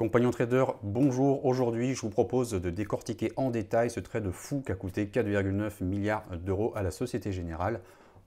Compagnon trader, bonjour. Aujourd'hui, je vous propose de décortiquer en détail ce trade fou qui a coûté 4,9 milliards d'euros à la Société Générale.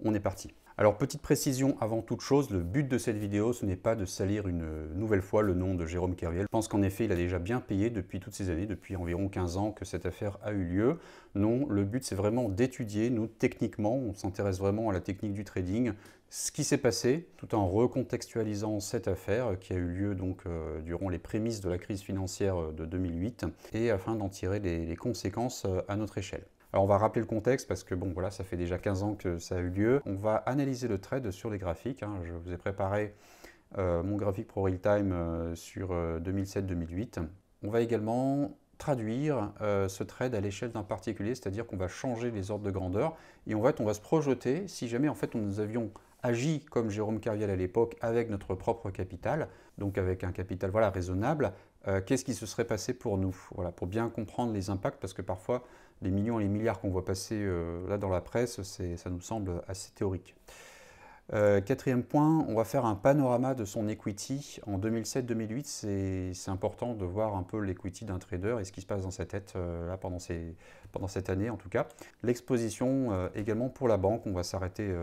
On est parti. Alors, petite précision avant toute chose, le but de cette vidéo, ce n'est pas de salir une nouvelle fois le nom de Jérôme Kerviel. Je pense qu'en effet, il a déjà bien payé depuis toutes ces années, depuis environ 15 ans que cette affaire a eu lieu. Non, le but, c'est vraiment d'étudier, nous, techniquement, on s'intéresse vraiment à la technique du trading, ce qui s'est passé, tout en recontextualisant cette affaire qui a eu lieu donc euh, durant les prémices de la crise financière euh, de 2008, et afin d'en tirer les, conséquences euh, à notre échelle. Alors on va rappeler le contexte parce que bon voilà, ça fait déjà 15 ans que ça a eu lieu. On va analyser le trade sur les graphiques. Hein. Je vous ai préparé mon graphique Pro Real Time sur 2007-2008. On va également traduire ce trade à l'échelle d'un particulier, c'est-à-dire qu'on va changer les ordres de grandeur et en fait on va se projeter si jamais en fait nous avions agit comme Jérôme Carviel à l'époque avec notre propre capital, donc avec un capital voilà, raisonnable, euh, qu'est-ce qui se serait passé pour nous Pour bien comprendre les impacts, parce que parfois les millions et les milliards qu'on voit passer euh, là dans la presse, ça nous semble assez théorique. Euh, quatrième point, on va faire un panorama de son equity. En 2007-2008, c'est important de voir un peu l'equity d'un trader et ce qui se passe dans sa tête euh, là, pendant, cette année en tout cas. L'exposition euh, également pour la banque, on va s'arrêter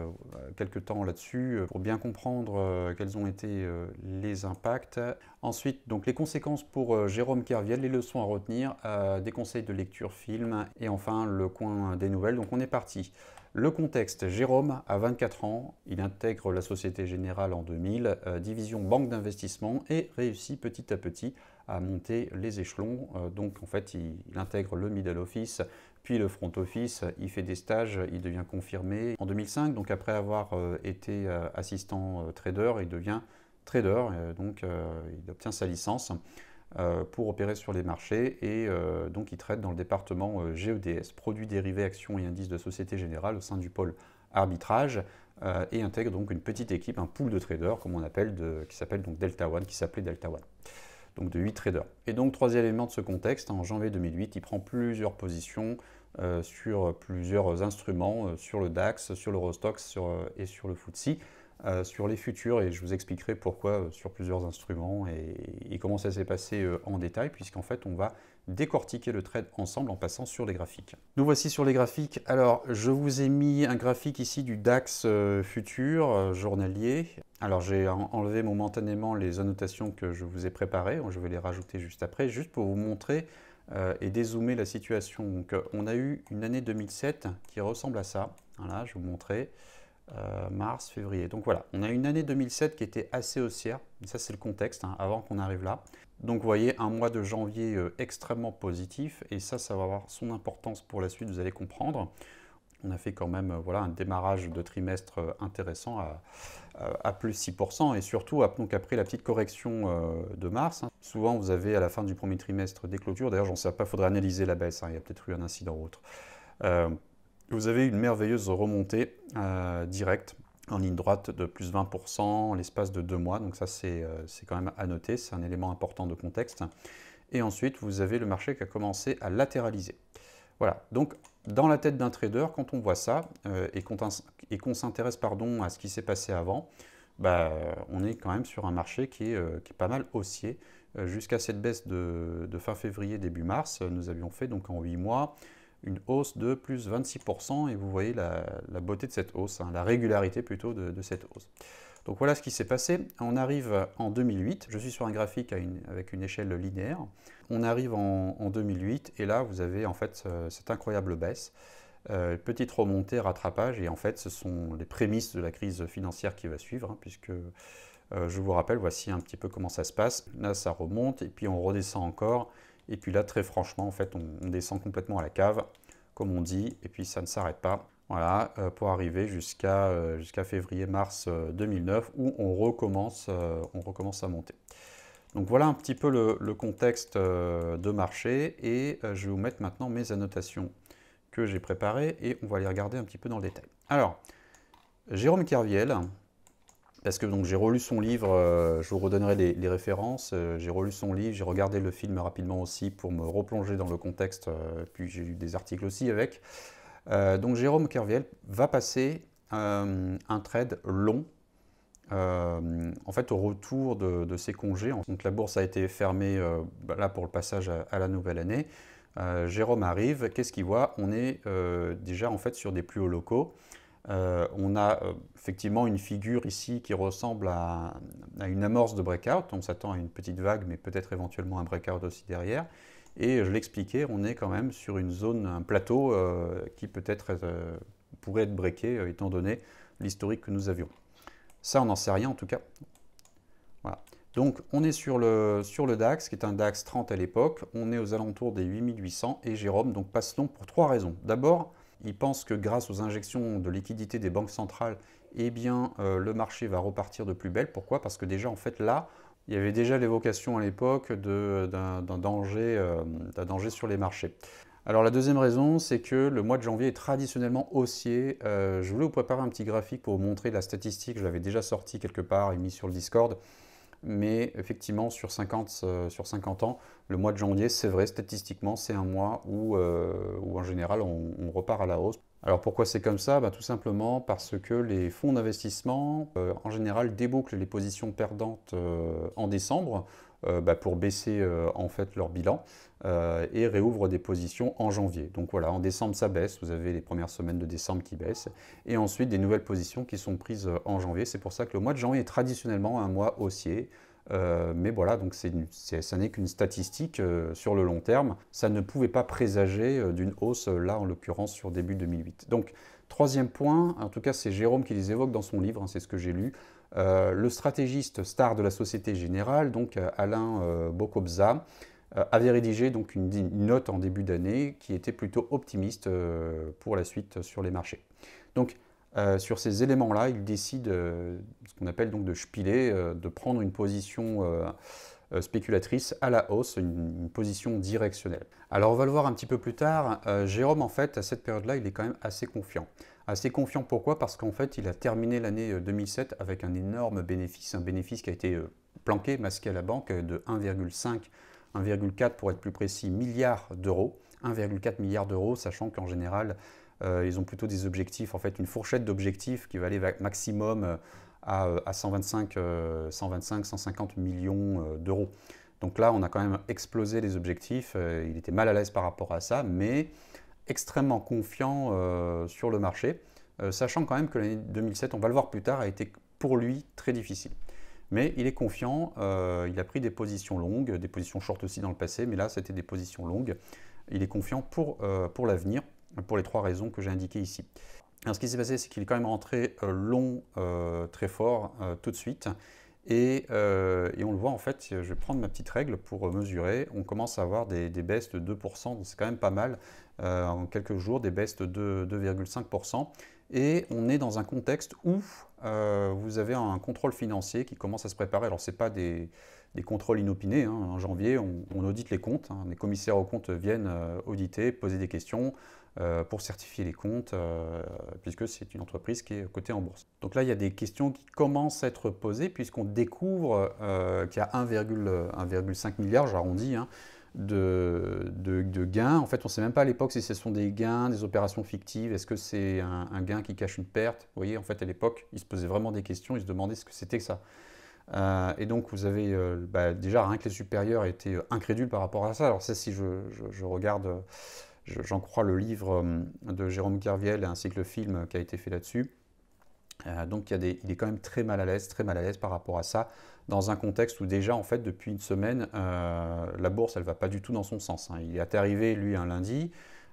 quelques temps là-dessus pour bien comprendre quels ont été les impacts. Ensuite, donc les conséquences pour Jérôme Kerviel, les leçons à retenir, des conseils de lecture, film et enfin le coin des nouvelles. Donc on est parti. Le contexte, Jérôme a 24 ans, il intègre la Société Générale en 2000, euh, division banque d'investissement et réussit petit à petit à monter les échelons. Euh, donc en fait, il, intègre le middle office, puis le front office, il fait des stages, il devient confirmé en 2005. Donc après avoir euh, été assistant trader, il devient trader, donc il obtient sa licence. Euh, pour opérer sur les marchés et euh, donc il traite dans le département euh, GEDS, produits dérivés, actions et indices de Société Générale au sein du pôle arbitrage et intègre donc une petite équipe, un pool de traders comme on appelle, qui s'appelle donc Delta One, qui s'appelait Delta One, donc de 8 traders. Et donc troisième élément de ce contexte, en janvier 2008, il prend plusieurs positions sur plusieurs instruments, sur le DAX, sur l'Eurostox et sur le FTSE euh, sur les futurs et je vous expliquerai pourquoi euh, sur plusieurs instruments et, comment ça s'est passé euh, en détail puisqu'en fait on va décortiquer le trade ensemble en passant sur les graphiques. Nous voici sur les graphiques. Alors je vous ai mis un graphique ici du DAX futur journalier. Alors j'ai enlevé momentanément les annotations que je vous ai préparées, je vais les rajouter juste après, juste pour vous montrer et dézoomer la situation. Donc on a eu une année 2007 qui ressemble à ça. Voilà, je vous montrer. Euh, mars, février. Donc voilà, on a une année 2007 qui était assez haussière. Ça, c'est le contexte, hein, avant qu'on arrive là. Donc vous voyez, un mois de janvier euh, extrêmement positif. Et ça, ça va avoir son importance pour la suite, vous allez comprendre. On a fait quand même euh, voilà, un démarrage de trimestre intéressant à, plus 6%. Et surtout, après la petite correction de mars, hein. souvent vous avez à la fin du premier trimestre des clôtures. D'ailleurs, j'en sais pas, il faudrait analyser la baisse. Hein. il y a peut-être eu un incident ou autre vous avez une merveilleuse remontée euh, directe en ligne droite de plus 20% en l'espace de deux mois. Donc ça, euh, c'est quand même à noter, c'est un élément important de contexte. Et ensuite, vous avez le marché qui a commencé à latéraliser. Voilà, donc dans la tête d'un trader, quand on voit ça euh, et qu'on s'intéresse à ce qui s'est passé avant, bah, on est quand même sur un marché qui est, pas mal haussier. Jusqu'à cette baisse de, fin février, début mars, nous avions fait donc en huit mois une hausse de plus 26%, et vous voyez la, beauté de cette hausse, hein, la régularité plutôt de, cette hausse. Donc voilà ce qui s'est passé. On arrive en 2008, je suis sur un graphique avec une échelle linéaire. On arrive en, 2008, et là vous avez en fait cette incroyable baisse. Euh, petite remontée, rattrapage, et en fait ce sont les prémices de la crise financière qui va suivre, hein, puisque euh, je vous rappelle, voici un petit peu comment ça se passe. Là ça remonte, et puis on redescend encore, et puis là, très franchement, en fait, on, descend complètement à la cave, comme on dit, et puis ça ne s'arrête pas. Voilà, euh, pour arriver jusqu'à euh, février-mars 2009, euh, où on recommence, on recommence à monter. Donc voilà un petit peu le, contexte de marché, et je vais vous mettre maintenant mes annotations que j'ai préparées, et on va les regarder un petit peu dans le détail. Alors, Jérôme Kerviel, parce que donc j'ai relu son livre, euh, je vous redonnerai les, références, euh, j'ai relu son livre, j'ai regardé le film rapidement aussi pour me replonger dans le contexte, euh, puis j'ai lu des articles aussi avec. donc Jérôme Kerviel va passer un trade long, en fait au retour de, ses congés, donc la bourse a été fermée bah, là pour le passage à, à la nouvelle année. Jérôme arrive, qu'est-ce qu'il voit On est déjà en fait sur des plus hauts locaux. Euh, on a euh, effectivement une figure ici qui ressemble à, une amorce de breakout. On s'attend à une petite vague, mais peut-être éventuellement un breakout aussi derrière. Et je l'expliquais, on est quand même sur une zone, un plateau euh, qui peut-être pourrait être breaké étant donné l'historique que nous avions. Ça, on n'en sait rien en tout cas. Donc on est sur le, sur le DAX, qui est un DAX 30 à l'époque. On est aux alentours des 8800 et Jérôme donc passe long pour trois raisons. D'abord, ils pensent que grâce aux injections de liquidités des banques centrales, eh bien, euh, le marché va repartir de plus belle. Pourquoi Parce que déjà, en fait, là, il y avait déjà l'évocation à l'époque d'un danger, euh, danger, sur les marchés. Alors la deuxième raison, c'est que le mois de janvier est traditionnellement haussier. Euh, je voulais vous préparer un petit graphique pour vous montrer la statistique. Je l'avais déjà sorti quelque part et mis sur le Discord mais effectivement sur 50, euh, sur ans, le mois de janvier, c'est vrai, statistiquement, c'est un mois où, euh, en général on, repart à la hausse. Alors pourquoi c'est comme ça bah, Tout simplement parce que les fonds d'investissement, euh, en général, débouclent les positions perdantes en décembre. Euh, bah, pour baisser euh, en fait leur bilan euh, et réouvre des positions en janvier. Donc voilà, en décembre ça baisse, vous avez les premières semaines de décembre qui baissent et ensuite des nouvelles positions qui sont prises en janvier. C'est pour ça que le mois de janvier est traditionnellement un mois haussier. mais voilà, donc ça n'est qu'une statistique sur le long terme. Ça ne pouvait pas présager d'une hausse, là en l'occurrence, sur début 2008. Donc, troisième point, en tout cas c'est Jérôme qui les évoque dans son livre, hein, c'est ce que j'ai lu, euh, le stratégiste star de la Société Générale, donc euh, Alain euh, Bokobza, avait rédigé donc une, note en début d'année qui était plutôt optimiste pour la suite sur les marchés. Donc, sur ces éléments-là, il décide ce qu'on appelle donc de spiler, de prendre une position spéculatrice à la hausse, une, une, position directionnelle. Alors on va le voir un petit peu plus tard. Jérôme, en fait, à cette période-là, il est quand même assez confiant assez confiant. Pourquoi Parce qu'en fait, il a terminé l'année 2007 euh, avec un énorme bénéfice, un bénéfice qui a été euh, planqué, masqué à la banque euh, de 1,5, 1,4 pour être plus précis, milliards d'euros. 1,4 milliard d'euros, sachant qu'en général, ils ont plutôt des objectifs, en fait, une fourchette d'objectifs qui va aller maximum à, 125, 125, 150 millions d'euros. Donc là, on a quand même explosé les objectifs. Il était mal à l'aise par rapport à ça, mais extrêmement confiant euh, sur le marché, euh, sachant quand même que l'année 2007, on va le voir plus tard, a été pour lui très difficile. Mais il est confiant, euh, il a pris des positions longues, des positions short aussi dans le passé, mais là c'était des positions longues. Il est confiant pour, pour l'avenir, pour les trois raisons que j'ai indiquées ici. ce qui s'est passé, c'est qu'il est quand même rentré long, très fort, tout de suite. Euh, et, on le voit en fait, je vais prendre ma petite règle pour euh, mesurer, on commence à avoir des, baisses de 2%, c'est quand même pas mal, euh, en quelques jours des baisses de 2,5%, et on est dans un contexte où vous avez un contrôle financier qui commence à se préparer, alors ce n'est pas des, contrôles inopinés, hein. en janvier on, audite les comptes, hein. les commissaires aux comptes viennent auditer, poser des questions, euh, pour certifier les comptes, euh, puisque c'est une entreprise qui est cotée en bourse. Donc là, il y a des questions qui commencent à être posées, puisqu'on découvre euh, qu'il y a 1,5 milliard, j'arrondis, hein, de, de, gains. En fait, on ne sait même pas à l'époque si ce sont des gains, des opérations fictives, est-ce que c'est un, gain qui cache une perte Vous voyez, en fait, à l'époque, ils se posaient vraiment des questions, ils se demandaient ce que c'était que ça. et donc, vous avez bah, déjà rien que les supérieurs étaient incrédules par rapport à ça. Alors, ça, si je, je regarde j'en crois le livre euh, de Jérôme Carviel ainsi que le film qui a été fait là-dessus. Euh, donc il, est quand même très mal à l'aise, très mal à l'aise par rapport à ça, dans un contexte où déjà en fait depuis une semaine euh, la bourse elle va pas du tout dans son sens. Hein. Il est arrivé lui un lundi,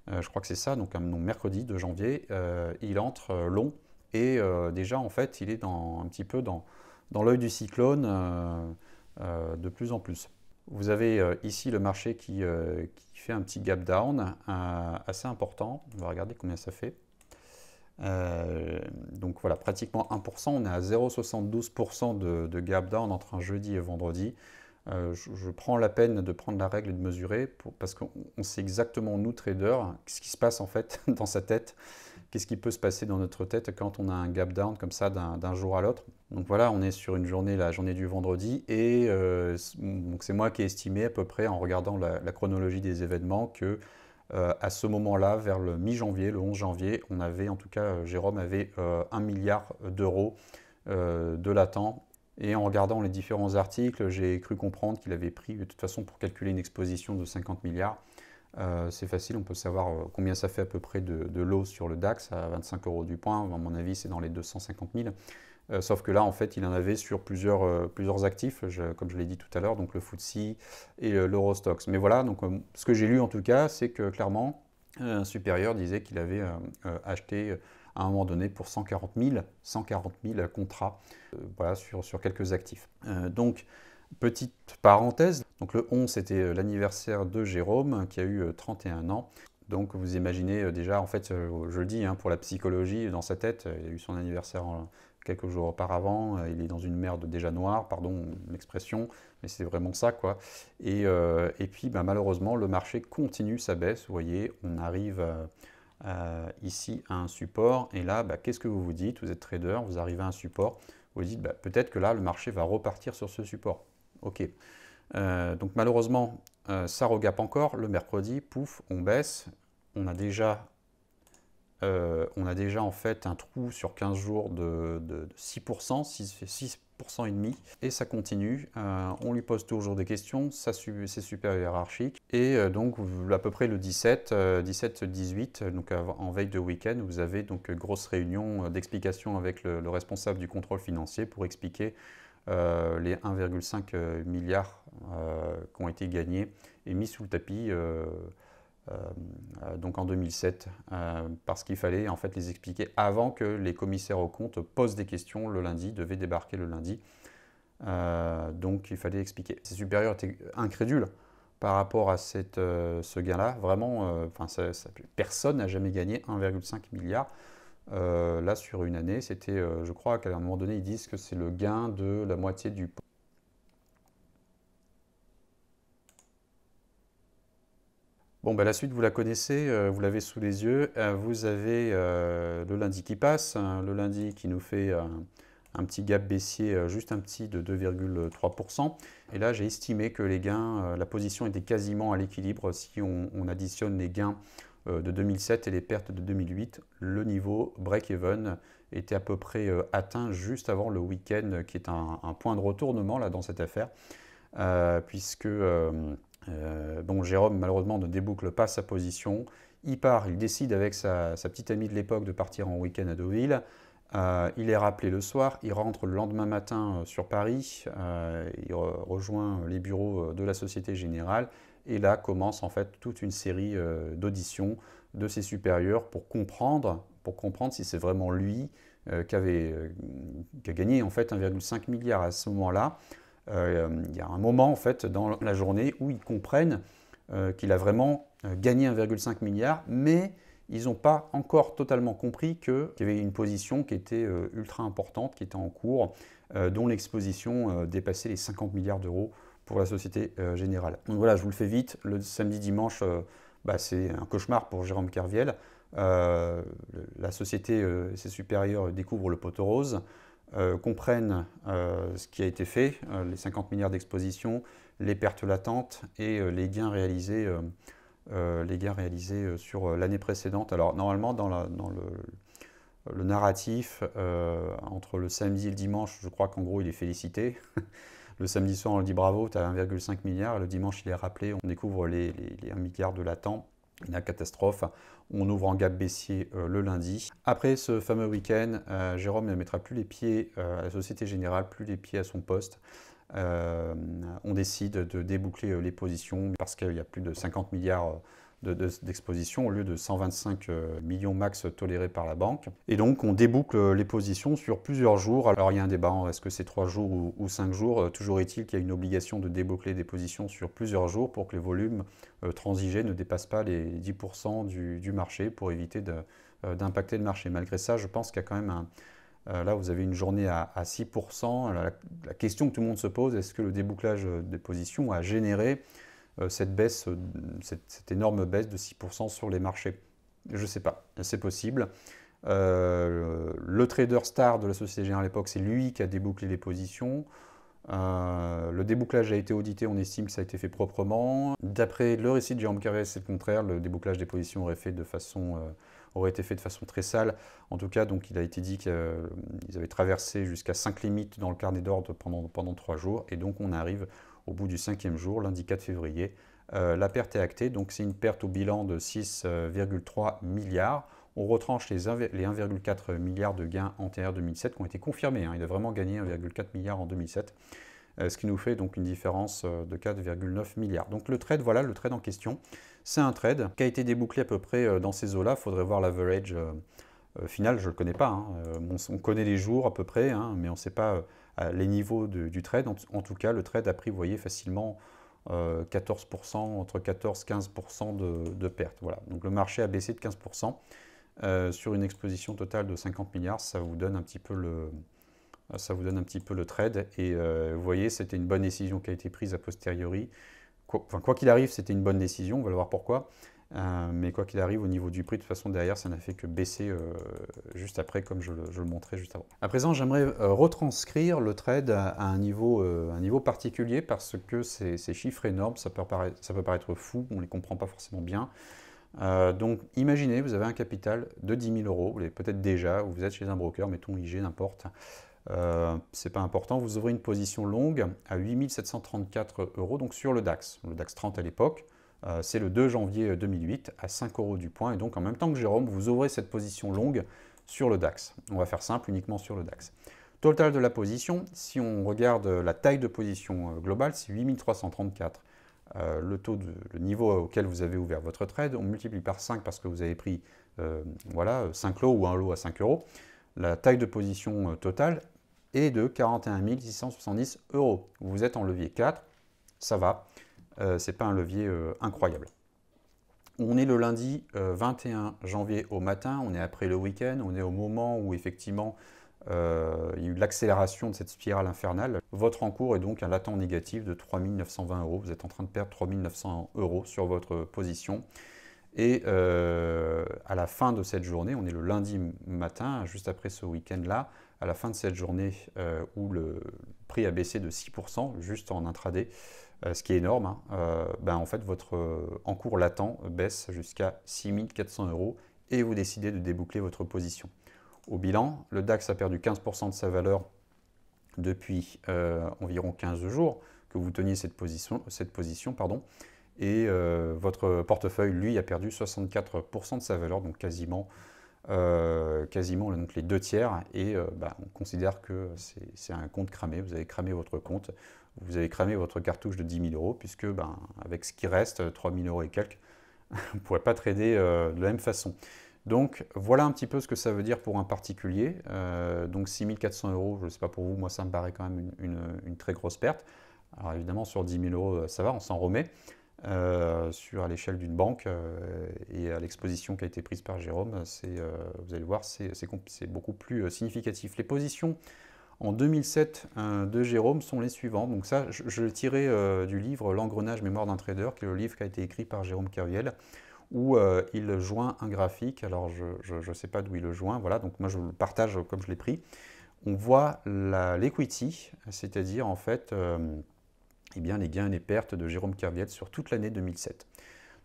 je crois que c'est ça, donc un mercredi de janvier, il entre long et déjà en fait il est dans, un petit peu dans l'œil du cyclone de plus en plus. Vous avez euh, ici le marché euh, qui, fait un petit gap down assez important. On va regarder combien ça fait. Euh, donc voilà, pratiquement 1%. On est à 0,72% de, gap down entre un jeudi et vendredi. Je, prends la peine de prendre la règle et de mesurer parce qu'on sait exactement, nous traders, ce qui se passe en fait dans sa tête qu'est-ce qui peut se passer dans notre tête quand on a un gap down comme ça d'un jour à l'autre. Donc voilà, on est sur une journée, la journée du vendredi, et euh, c'est moi qui ai estimé à peu près en regardant la, chronologie des événements que euh, à ce moment-là, vers le mi-janvier, le 11 janvier, on avait, en tout cas, euh, Jérôme avait 1 milliard d'euros de latent. Et en regardant les différents articles, j'ai cru comprendre qu'il avait pris, de toute façon, pour calculer une exposition de 50 milliards, euh, c'est facile, on peut savoir euh, combien ça fait à peu près de, de l'eau sur le DAX à 25 euros du point. À mon avis, c'est dans les 250 000. Euh, sauf que là, en fait, il en avait sur plusieurs, plusieurs actifs, comme je l'ai dit tout à l'heure, donc le FTSE et l'Eurostox. Mais voilà, donc ce que j'ai lu en tout cas, c'est que clairement, un supérieur disait qu'il avait acheté à un moment donné pour 140 000, 140 contrats sur, sur quelques actifs. donc, Petite parenthèse, donc le 11 c'était euh, l'anniversaire de Jérôme hein, qui a eu 31 euh, ans. Donc vous imaginez euh, déjà, en fait, je le dis, hein, pour la psychologie, dans sa tête, il a eu son anniversaire quelques jours auparavant, il est dans une merde déjà noire, pardon l'expression, mais c'est vraiment ça quoi. Et, puis bah, malheureusement, le marché continue sa baisse, vous voyez, on arrive ici à un support, et là, bah, qu'est-ce que vous vous dites Vous êtes trader, vous arrivez à un support, vous dites bah, peut-être que là, le marché va repartir sur ce support. Ok. Euh, donc malheureusement, euh, ça regape encore. Le mercredi, pouf, on baisse. On a déjà, euh, on a déjà en fait un trou sur 15 jours de, 6%, 6, et demi. Et ça continue. on lui pose toujours des questions. Ça, c'est super hiérarchique. Et donc à peu près le 17, 17, 18, donc en veille de week-end, vous avez donc grosse réunion d'explication avec le, responsable du contrôle financier pour expliquer euh, les 1,5 euh, milliard euh, qui ont été gagnés et mis sous le tapis donc en 2007, parce qu'il fallait en fait les expliquer avant que les commissaires aux comptes posent des questions le lundi, devaient débarquer le lundi. donc il fallait expliquer. Ses supérieurs étaient incrédules par rapport à ce gain-là. Vraiment, personne n'a jamais gagné 1,5 milliard. Euh, là, sur une année, c'était, euh, je crois qu'à un moment donné, ils disent que c'est le gain de la moitié du... Bon, ben, la suite, vous la connaissez, euh, vous l'avez sous les yeux. vous avez le lundi qui passe, hein, le lundi qui nous fait un petit gap baissier, juste un petit de 2,3%. Et là, j'ai estimé que les gains, la position était quasiment à l'équilibre si on, on additionne les gains euh, de 2007 et les pertes de 2008, le niveau break-even était à peu près euh, atteint juste avant le week-end, euh, qui est un, point de retournement là, dans cette affaire, puisque bon, Jérôme malheureusement ne déboucle pas sa position. Il part, il décide avec sa, petite amie de l'époque de partir en week-end à Deauville. il est rappelé le soir, il rentre le lendemain matin sur Paris, il rejoint les bureaux de la Société Générale et là commence en fait toute une série euh, d'auditions de ses supérieurs pour comprendre, pour comprendre si c'est vraiment lui euh, qui, avait, euh, a gagné en fait 1,5 milliard à ce moment-là. il y a un moment en fait dans la journée où ils comprennent qu'il a vraiment gagné 1,5 milliard, mais ils n'ont pas encore totalement compris qu'il y avait une position qui était ultra importante, qui était en cours, dont l'exposition dépassait les 50 milliards d'euros pour la Société euh, Générale. Donc voilà, je vous le fais vite. Le samedi, dimanche, euh, bah, c'est un cauchemar pour Jérôme Kerviel. Euh, la société et ses supérieurs découvrent le poteau rose, euh, comprennent ce qui a été fait, les 50 milliards d'exposition, les pertes latentes et les gains réalisés, les gains réalisés sur l'année précédente. Alors normalement, dans, la, dans le, le, narratif, entre le samedi et le dimanche, je crois qu'en gros, il est félicité. Le samedi soir, on le dit bravo, tu as 1,5 milliard. Le dimanche, il est rappelé, on découvre les, 1 milliard de a Une catastrophe. On ouvre en gap baissier euh, le lundi. Après ce fameux week-end, euh, Jérôme ne mettra plus les pieds euh, à la Société Générale, plus les pieds à son poste. on décide de déboucler les positions parce qu'il y a plus de 50 milliards d'exposition au lieu de 125 euh, millions max tolérés par la banque. Et donc on déboucle les positions sur plusieurs jours. Alors il y a un débat, hein. est-ce que c'est 3 jours ou, 5 jours euh, Toujours est-il qu'il y a une obligation de déboucler des positions sur plusieurs jours pour que les volumes euh, transigés ne dépassent pas les 10% du, marché pour éviter d'impacter le marché. Malgré ça, je pense qu'il y a quand même un... Là, vous avez une journée à, 6%. la, question que tout le monde se pose, est-ce que le débouclage des positions a généré euh, cette baisse, euh, cette, énorme baisse de 6% sur les marchés. Je ne sais pas, c'est possible. Euh, le trader star de la Société Générale à l'époque, c'est lui qui a débouclé les positions. le débouclage a été audité, on estime que ça a été fait proprement. D'après le récit de Jérôme Carré, c'est le contraire, le débouclage des positions aurait, fait de façon, aurait été fait de façon très sale. En tout cas, donc, il a été dit qu'ils avaient traversé jusqu'à 5 limites dans le carnet d'ordre pendant, pendant 3 jours, et donc on arrive au bout du cinquième jour, lundi 4 février. Euh, la perte est actée, donc c'est une perte au bilan de 6,3 milliards. On retranche les 1,4 milliards de gains antérieurs 2007 qui ont été confirmés. Hein. Il a vraiment gagné 1,4 milliard en 2007, euh, ce qui nous fait donc une différence euh, de 4,9 milliards. Donc le trade, voilà le trade en question. C'est un trade qui a été débouclé à peu près dans ces eaux-là. Il faudrait voir l'average final, je ne le connais pas. Hein. on, connaît les jours à peu près, hein, mais on ne sait pas les niveaux du trade. En, tout cas, le trade a pris, vous voyez, facilement 14%, euh, entre 14-15% de, pertes. Voilà. Donc le marché a baissé de 15%. Euh, sur une exposition totale de 50 milliards, ça vous donne un petit peu le, ça vous donne un petit peu le trade. Et euh, vous voyez, c'était une bonne décision qui a été prise a posteriori. Quoi, qu'il arrive, c'était une bonne décision, on va voir pourquoi. Euh, mais quoi qu'il arrive, au niveau du prix, de toute façon, derrière, ça n'a fait que baisser euh, juste après, comme je le, montrais juste avant. À présent, j'aimerais euh, retranscrire le trade à, un, niveau, particulier parce que ces, chiffres énormes, ça peut, paraître, fou, on ne les comprend pas forcément bien. donc, imaginez, vous avez un capital de 10 000 euros, vous l'avez peut-être déjà, ou vous êtes chez un broker, mettons IG, n'importe. Euh, c'est pas important, vous ouvrez une position longue à 8 734 euros, donc sur le DAX, le DAX 30 à l'époque. Euh, c'est le 2 janvier 2008 euh, à 5 euros du point. Et donc, en même temps que Jérôme, vous ouvrez cette position longue sur le DAX. On va faire simple, uniquement sur le DAX. Total de la position, si on regarde la taille de position euh, globale, c'est 8334. le, taux de, le niveau auquel vous avez ouvert votre trade, on multiplie par 5 parce que vous avez pris voilà, 5 lots ou un lot à 5 euros. La taille de position totale est de 41 670 euros. Vous êtes en levier 4, ça va. Ce euh, c'est pas un levier euh, incroyable. On est le lundi 21 euh, janvier au matin, on est après le week-end, on est au moment où effectivement il y a eu l'accélération de cette spirale infernale. Votre encours est donc un latent négatif de 3920 euros. Vous êtes en train de perdre 3900 euros sur votre position. Et à la fin de cette journée, on est le lundi matin, juste après ce week-end-là, à la fin de cette journée où le prix a baissé de 6%, juste en intraday, euh, ce qui est énorme, hein. euh, ben en fait, votre euh, encours latent baisse jusqu'à 6400 euros et vous décidez de déboucler votre position. Au bilan, le DAX a perdu 15% de sa valeur depuis environ 15 jours que vous teniez cette position, cette position pardon, et votre portefeuille, lui, a perdu 64% de sa valeur, donc quasiment, quasiment les deux tiers, et ben, on considère que c'est un compte cramé, vous avez cramé votre compte, vous avez cramé votre cartouche de 10 000 euros, puisque ben, avec ce qui reste, 3 euh, 000 euros et quelques, on ne pourrez pas trader euh, de la même façon. Donc voilà un petit peu ce que ça veut dire pour un particulier. Euh, donc 6400 euros, je ne sais pas pour vous, moi ça me paraît quand même une, très grosse perte. Alors évidemment sur 10 000 euros, ça va, on s'en remet. Euh, sur l'échelle d'une banque et à l'exposition qui a été prise par Jérôme, vous allez voir, c'est, beaucoup plus significatif. Les positions en 2007 de Jérôme sont les suivants. Donc ça, je, le tirais euh, du livre L'engrenage mémoire d'un trader, qui est le livre qui a été écrit par Jérôme Kerviel, où euh, il joint un graphique. Alors je ne sais pas d'où il le joint, voilà, donc moi je le partage comme je l'ai pris. On voit l'equity, c'est-à-dire en fait euh, eh bien, les gains et les pertes de Jérôme Kerviel sur toute l'année 2007.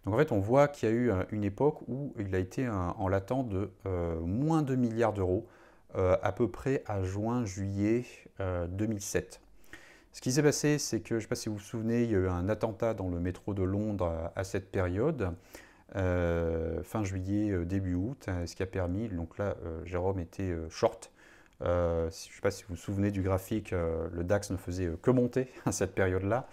Donc en fait, on voit qu'il y a eu une époque où il a été en l'attente de moins de milliards d'euros euh, à peu près à juin-juillet 2007. Euh, ce qui s'est passé, c'est que, je ne sais pas si vous vous souvenez, il y a eu un attentat dans le métro de Londres à, cette période, euh, fin juillet, début août, hein, ce qui a permis, donc là, Jérôme était short. je ne sais pas si vous vous souvenez du graphique, le DAX ne faisait que monter à cette période-là.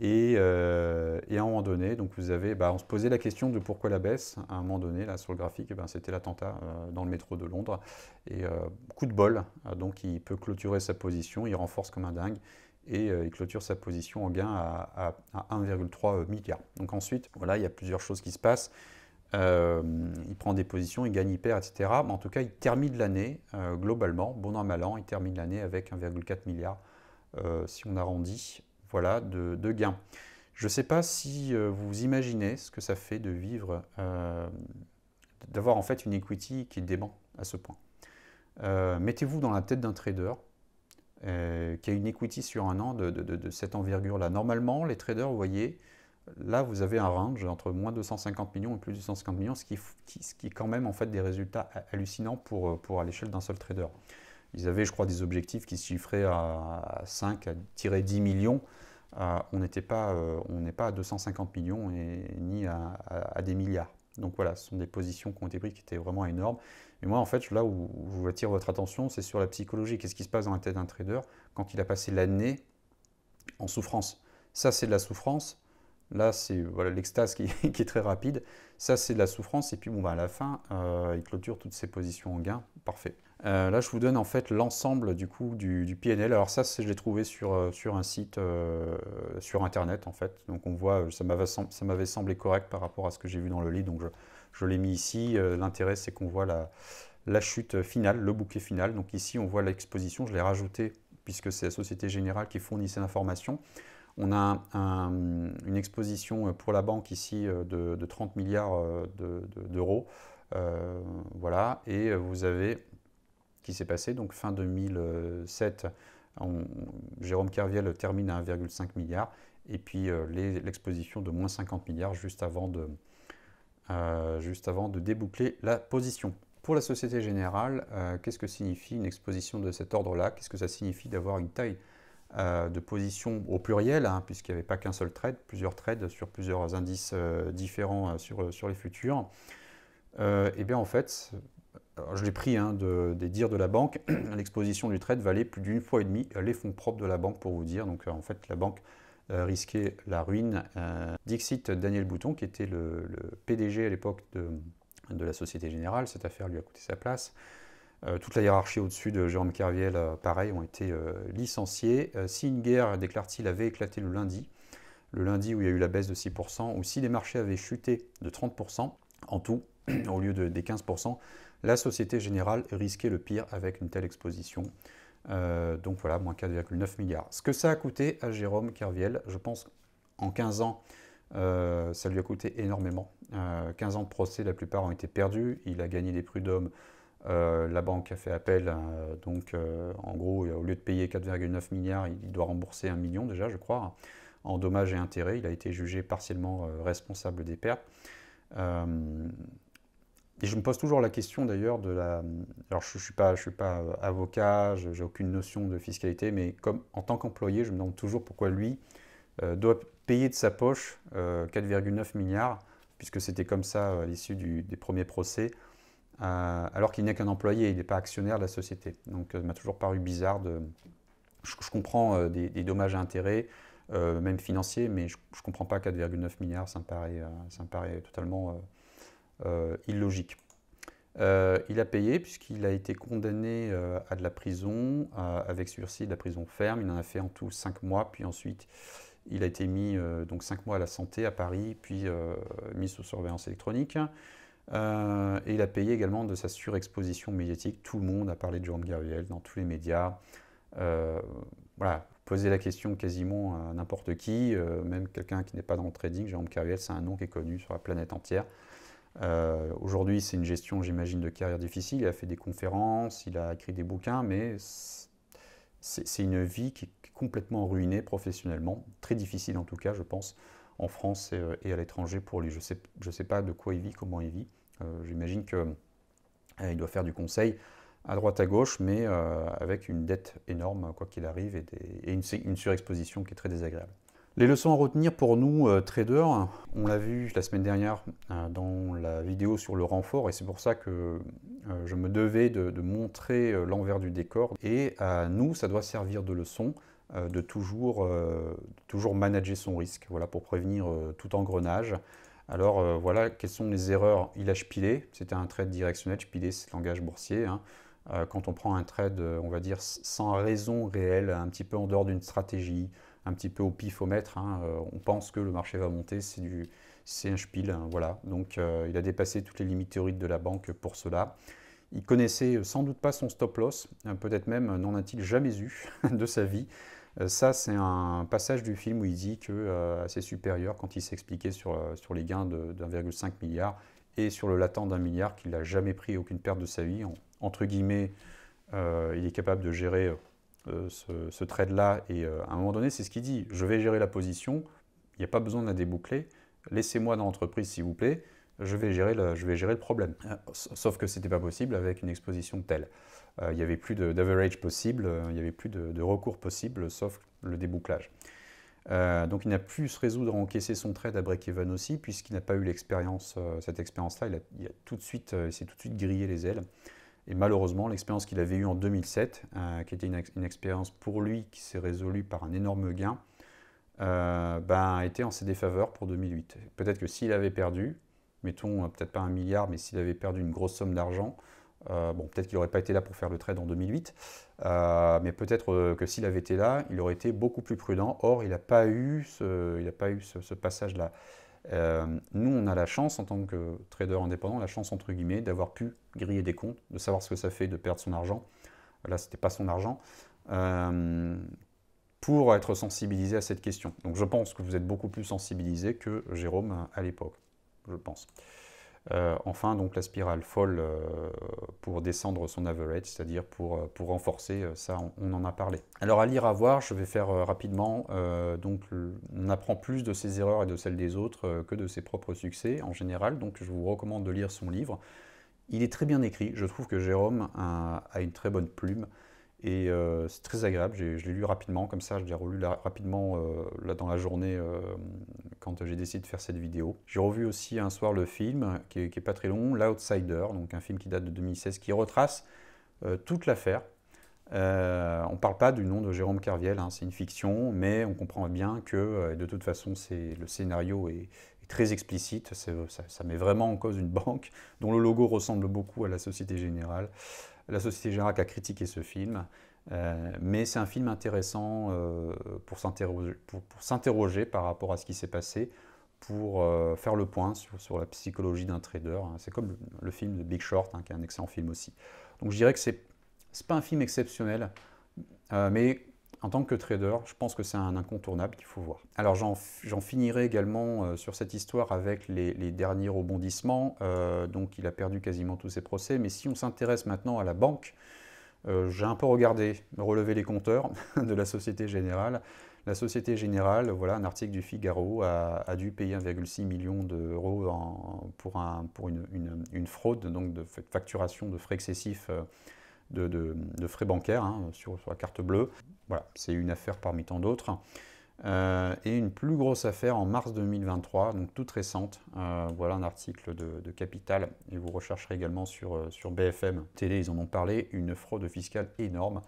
Euh, et, à un moment donné, donc vous avez, bah, on se posait la question de pourquoi la baisse. À un moment donné, là sur le graphique, ben, c'était l'attentat euh, dans le métro de Londres. Et euh, coup de bol, ah, donc il peut clôturer sa position, il renforce comme un dingue et il clôture sa position en gain à, 1,3 milliard. Donc ensuite, voilà, il y a plusieurs choses qui se passent. il prend des positions, il gagne il perd, etc. Mais en tout cas, il termine l'année globalement, bon an mal an, il termine l'année avec 1,4 milliard si on arrondit voilà, de, gains. Je ne sais pas si euh, vous imaginez ce que ça fait de vivre, euh, d'avoir en fait une equity qui dément à ce point. Euh, mettez-vous dans la tête d'un trader qui a une equity sur un an de, cette envergure-là. Normalement, les traders, vous voyez, là, vous avez un range entre moins de millions et plus de 150 millions, ce qui, est quand même en fait des résultats hallucinants pour, pour à l'échelle d'un seul trader. Ils avaient, je crois, des objectifs qui se chiffraient à 5 à 10 millions. Euh, euh, on n'est pas, pas à 250 millions et, ni à, des milliards. Donc voilà, ce sont des positions qui ont été prises qui étaient vraiment énormes. Et moi, en fait, là où, vous attire votre attention, c'est sur la psychologie. Qu'est-ce qui se passe dans la tête d'un trader quand il a passé l'année en souffrance Ça, c'est de la souffrance. Là, c'est voilà, l'extase qui, est très rapide. Ça, c'est de la souffrance. Et puis, bon, bah, à la fin, euh, il clôture toutes ses positions en gain. Parfait. Euh, là, je vous donne en fait l'ensemble du coup du, PNL. Alors ça, je l'ai trouvé sur, euh, sur un site euh, sur internet en fait. Donc on voit, ça m'avait semblé correct par rapport à ce que j'ai vu dans le lit. Donc je, l'ai mis ici. L'intérêt, c'est qu'on voit la, la, chute finale, le bouquet final. Donc ici, on voit l'exposition. Je l'ai rajouté puisque c'est la Société Générale qui fournit ces informations. On a une exposition pour la banque ici de, 30 milliards d'euros. voilà, et vous avez s'est passé. Donc fin 2007, on, Jérôme Kerviel termine à 1,5 milliard et puis euh, l'exposition de moins 50 milliards juste avant de, euh, juste avant de déboucler la position. Pour la Société Générale, euh, qu'est-ce que signifie une exposition de cet ordre-là Qu'est-ce que ça signifie d'avoir une taille de position au pluriel, hein, puisqu'il n'y avait pas qu'un seul trade, plusieurs trades sur plusieurs indices différents sur, sur les futurs et eh bien, en fait, je l'ai pris hein, des dires de la banque, l'exposition du trade valait plus d'une fois et demie les fonds propres de la banque pour vous dire. Donc euh, en fait, la banque euh, risquait la ruine. Euh, Dixit Daniel Bouton, qui était le, PDG à l'époque de, la Société Générale, cette affaire lui a coûté sa place. toute la hiérarchie au-dessus de Jérôme Kerviel, pareil, ont été licenciés. si une guerre, déclare-t-il, avait éclaté le lundi, le lundi où il y a eu la baisse de 6%, ou si les marchés avaient chuté de 30%, en tout, au lieu de, des 15%, la Société Générale risquait le pire avec une telle exposition. Euh, donc voilà, moins 4,9 milliards. Ce que ça a coûté à Jérôme Kerviel, je pense en 15 ans, euh, ça lui a coûté énormément. 15 euh, ans de procès, la plupart ont été perdus. Il a gagné des prud'hommes. la banque a fait appel. donc en gros, au lieu de payer 4,9 milliards, il doit rembourser un million déjà, je crois, en dommages et intérêts. Il a été jugé partiellement responsable des pertes et je me pose toujours la question d'ailleurs de la. Alors je ne suis, pas, je suis pas euh, avocat, je n'ai aucune notion de fiscalité, mais comme en tant qu'employé, je me demande toujours pourquoi lui euh, doit payer de sa poche 4,9 euh, milliards, puisque c'était comme ça à l'issue des premiers procès, alors qu'il n'est qu'un employé, il n'est pas actionnaire de la société. Donc ça m'a toujours paru bizarre de. Je, comprends des, dommages à intérêts, même financiers, mais je ne comprends pas 4,9 milliards, ça me paraît, ça me paraît totalement euh, illogique. Euh, il a payé puisqu'il a été condamné euh, à de la prison, avec sursis de la prison ferme. Il en a fait en tout cinq mois, puis ensuite il a été mis donc cinq mois à la santé à Paris, puis mis sous surveillance électronique. et il a payé également de sa surexposition médiatique. Tout le monde a parlé de Jérôme Gabriel dans tous les médias. voilà, poser la question quasiment à n'importe qui, même quelqu'un qui n'est pas dans le trading, Jérôme Carriel c'est un nom qui est connu sur la planète entière. Euh, aujourd'hui, c'est une gestion, j'imagine, de carrière difficile. Il a fait des conférences, il a écrit des bouquins, mais c'est une vie qui est complètement ruinée professionnellement, très difficile en tout cas, je pense, en France et, euh, à l'étranger pour lui. Je ne sais, je sais pas de quoi il vit, comment il vit. Euh, j'imagine qu'il doit faire du conseil à droite à gauche, mais avec une dette énorme, quoi qu'il arrive, et, une surexposition qui est très désagréable. Les leçons à retenir pour nous, euh, traders, on l'a vu la semaine dernière euh, dans la vidéo sur le renfort, et c'est pour ça que euh, je me devais de, montrer l'envers du décor. Et à nous, ça doit servir de leçon de toujours, toujours manager son risque, voilà, pour prévenir tout engrenage. Alors voilà, quelles sont les erreurs Il a spilé, c'était un trade directionnel, spilé, c'est le langage boursier. Hein. quand on prend un trade, on va dire, sans raison réelle, un petit peu en dehors d'une stratégie, un petit peu au pif au maître, hein, euh, on pense que le marché va monter, c'est du c'est un spiel, hein, voilà. Donc euh, il a dépassé toutes les limites théoriques de la banque pour cela. Il connaissait euh, sans doute pas son stop loss, hein, peut-être même n'en a-t-il jamais eu de sa vie. Ça, c'est un passage du film où il dit que c'est supérieur quand il s'expliquait sur, sur les gains de, 1,5 milliard et sur le latent d'un milliard, qu'il n'a jamais pris aucune perte de sa vie, entre guillemets, il est capable de gérer euh, ce, trade-là, et euh, à un moment donné, c'est ce qu'il dit, je vais gérer la position, il n'y a pas besoin de la déboucler, laissez-moi dans l'entreprise s'il vous plaît, je vais gérer le, je vais gérer le problème. Euh, sauf que ce n'était pas possible avec une exposition telle. il n'y avait plus d'average possible, il n'y avait plus de, recours possible, sauf le débouclage. donc il n'a pu se résoudre à encaisser son trade à break-even aussi, puisqu'il n'a pas eu l'expérience, cette expérience-là, il, a tout de suite, s'est tout de suite grillé les ailes. Et malheureusement, l'expérience qu'il avait eue en 2007, euh, qui était une, expérience pour lui qui s'est résolue par un énorme gain, euh, ben, était en ses défaveurs pour 2008. Peut-être que s'il avait perdu, mettons euh, peut-être pas un milliard, mais s'il avait perdu une grosse somme d'argent, euh, bon, peut-être qu'il n'aurait pas été là pour faire le trade en 2008, mais peut-être que s'il avait été là, il aurait été beaucoup plus prudent. Or, il n'a pas eu ce, ce passage-là. Euh, nous, on a la chance, en tant que trader indépendant, la chance, entre guillemets, d'avoir pu griller des comptes, de savoir ce que ça fait de perdre son argent. Là, ce n'était pas son argent. Euh, pour être sensibilisé à cette question. Donc, je pense que vous êtes beaucoup plus sensibilisé que Jérôme euh, à l'époque. Je pense. Euh, enfin, donc la spirale folle euh, pour descendre son average, c'est-à-dire pour, euh, renforcer, ça on, en a parlé. Alors à lire, à voir, je vais faire rapidement. donc on apprend plus de ses erreurs et de celles des autres que de ses propres succès en général, donc je vous recommande de lire son livre. Il est très bien écrit, je trouve que Jérôme a une très bonne plume. Et euh, c'est très agréable, je l'ai lu rapidement, comme ça je l'ai relu rapidement euh, là, dans la journée euh, quand j'ai décidé de faire cette vidéo. J'ai revu aussi un soir le film, qui n'est pas très long, L'Outsider, donc un film qui date de 2016, qui retrace toute l'affaire. on ne parle pas du nom de Jérôme Carviel, hein. c'est une fiction, mais on comprend bien que de toute façon le scénario est, très explicite. ça, met vraiment en cause une banque dont le logo ressemble beaucoup à la Société Générale. La Société Générale a critiqué ce film, euh, mais c'est un film intéressant euh, pour s'interroger par rapport à ce qui s'est passé, pour euh, faire le point sur, la psychologie d'un trader. Hein. C'est comme le, film de Big Short, hein, qui est un excellent film aussi. Donc je dirais que c'est n'est pas un film exceptionnel, mais en tant que trader, je pense que c'est un incontournable qu'il faut voir. Alors j'en finirai également euh, sur cette histoire avec les, derniers rebondissements. Euh, donc il a perdu quasiment tous ses procès. Mais si on s'intéresse maintenant à la banque, euh, j'ai un peu regardé, relevé les compteurs de la Société Générale. La Société Générale, voilà, un article du Figaro, a, dû payer 1,6 million d'euros pour, une, fraude, donc de facturation de frais excessifs. De, frais bancaires hein, sur, la carte bleue. Voilà, c'est une affaire parmi tant d'autres. Euh, et une plus grosse affaire en mars 2023, donc toute récente. Euh, voilà un article de, Capital, et vous rechercherez également sur, euh, sur BFM Télé, ils en ont parlé, une fraude fiscale énorme,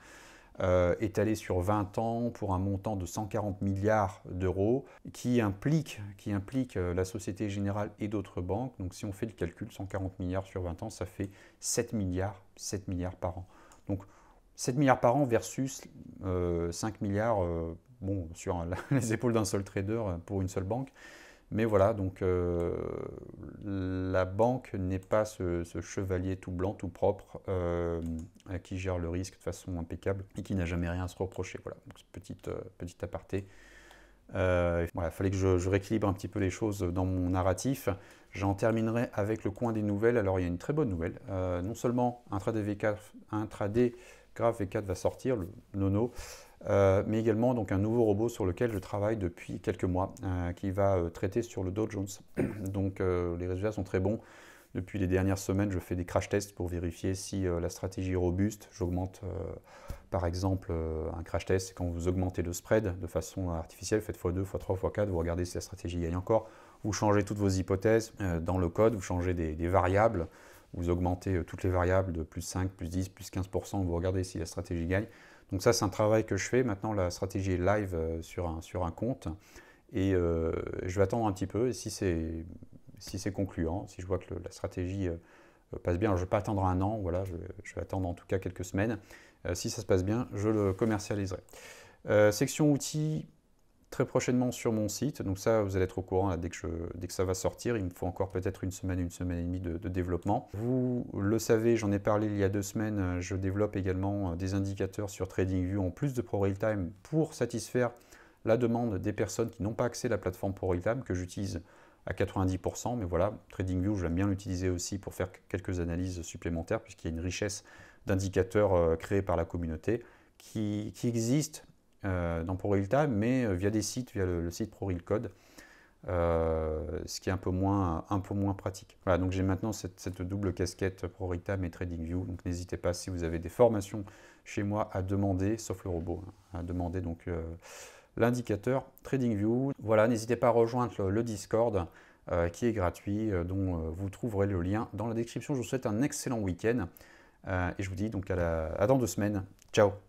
étalée sur 20 ans pour un montant de 140 milliards d'euros, qui implique, qui implique la Société Générale et d'autres banques. Donc si on fait le calcul, 140 milliards sur 20 ans, ça fait 7 milliards, 7 milliards par an. Donc 7 milliards par an versus 5 euh, milliards euh, bon, sur les épaules d'un seul trader euh, pour une seule banque. Mais voilà, donc la banque n'est pas ce, chevalier tout blanc, tout propre, qui gère le risque de façon impeccable et qui n'a jamais rien à se reprocher. Voilà, donc petite, petite aparté. il fallait que je, rééquilibre un petit peu les choses dans mon narratif. J'en terminerai avec le coin des nouvelles. Alors, il y a une très bonne nouvelle. non seulement intraday, V4, intraday Graph et 4 va sortir, le Nono, euh, mais également donc un nouveau robot sur lequel je travaille depuis quelques mois, euh, qui va euh, traiter sur le Dow Jones. donc les résultats sont très bons. Depuis les dernières semaines, je fais des crash tests pour vérifier si la stratégie est robuste. J'augmente par exemple un crash test, c'est quand vous augmentez le spread de façon artificielle, faites x2, x3, x4, vous regardez si la stratégie gagne encore. Vous changez toutes vos hypothèses dans le code, vous changez des variables vous augmentez euh, toutes les variables de plus 5, plus 10, plus 15%, vous regardez si la stratégie gagne. Donc ça, c'est un travail que je fais. Maintenant, la stratégie est live euh, sur un, sur un compte. Et euh, je vais attendre un petit peu. Et si c'est si concluant, si je vois que la stratégie passe bien, je ne vais pas attendre un an, voilà, je, vais attendre en tout cas quelques semaines. si ça se passe bien, je le commercialiserai. section outils, très prochainement sur mon site. Donc ça, vous allez être au courant dès, que dès, que ça va sortir. Il me faut encore peut-être une semaine, une semaine et demie de, développement. Vous le savez, j'en ai parlé il y a deux semaines. Je développe également euh, des indicateurs sur TradingView en plus de ProRealTime pour satisfaire la demande des personnes qui n'ont pas accès à la plateforme ProRealTime que j'utilise à 90%, mais voilà, TradingView, j'aime bien l'utiliser aussi pour faire quelques analyses supplémentaires, puisqu'il y a une richesse d'indicateurs euh, créés par la communauté qui, qui existe, euh, dans ProRealTime, mais euh, via des sites, via le, site ProRealCode. Euh, ce qui est un peu moins, un peu moins pratique. Voilà, donc j'ai maintenant cette, double casquette ProRealTime et TradingView. Donc n'hésitez pas, si vous avez des formations chez moi, à demander, sauf le robot, hein, à demander donc l'indicateur TradingView. Voilà, n'hésitez pas à rejoindre le, Discord qui est gratuit, dont vous trouverez le lien dans la description. Je vous souhaite un excellent week-end et je vous dis donc à, à dans deux semaines. Ciao